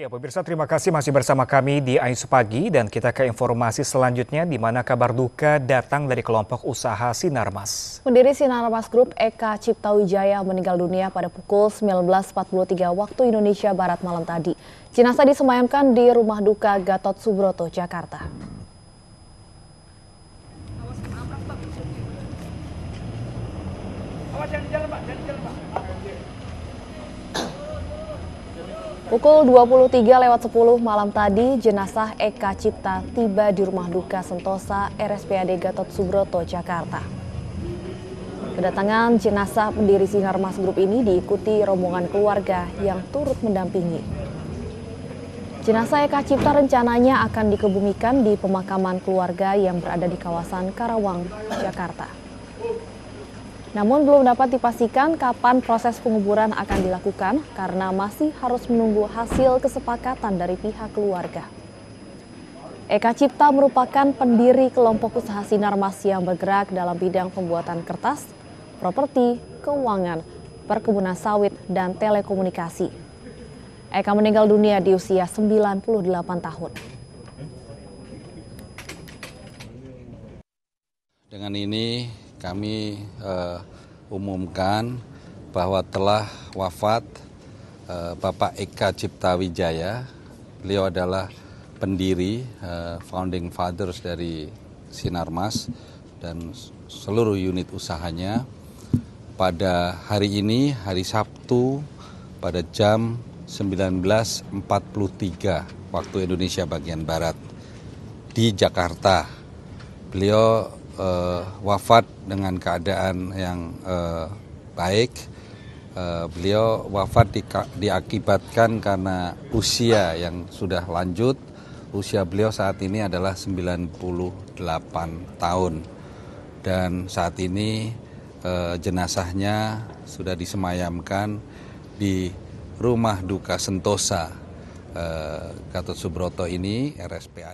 Ya, pemirsa terima kasih masih bersama kami di AIS Pagi dan kita ke informasi selanjutnya di mana kabar duka datang dari kelompok usaha Sinarmas. Pendiri Sinarmas Group Eka Ciptawijaya meninggal dunia pada pukul 19.43 waktu Indonesia Barat malam tadi. Jenazah disemayamkan di rumah duka Gatot Subroto, Jakarta. Awas, jangan jalan, Pak. Jangan jalan, Pak. Pukul 23 lewat 10 malam tadi, jenazah Eka Cipta tiba di rumah duka Sentosa RSPAD Gatot Subroto, Jakarta. Kedatangan jenazah pendiri Sinarmas Group ini diikuti rombongan keluarga yang turut mendampingi. Jenazah Eka Cipta rencananya akan dikebumikan di pemakaman keluarga yang berada di kawasan Karawang, Jakarta. Namun belum dapat dipastikan kapan proses penguburan akan dilakukan karena masih harus menunggu hasil kesepakatan dari pihak keluarga. Eka Cipta merupakan pendiri kelompok usaha Sinar Sinarmas yang bergerak dalam bidang pembuatan kertas, properti, keuangan, perkebunan sawit, dan telekomunikasi. Eka meninggal dunia di usia 98 tahun. Dengan ini kami uh, umumkan bahwa telah wafat uh, Bapak Eka Cipta Wijaya. Beliau adalah pendiri, uh, founding fathers dari Sinarmas dan seluruh unit usahanya. Pada hari ini, hari Sabtu, pada jam 19.43 waktu Indonesia bagian Barat di Jakarta. Beliau uh, wafat dengan keadaan yang uh, baik. Uh, beliau wafat di, diakibatkan karena usia yang sudah lanjut. Usia beliau saat ini adalah 98 tahun. Dan saat ini uh, jenazahnya sudah disemayamkan di rumah duka Sentosa Gatot Subroto ini RSPA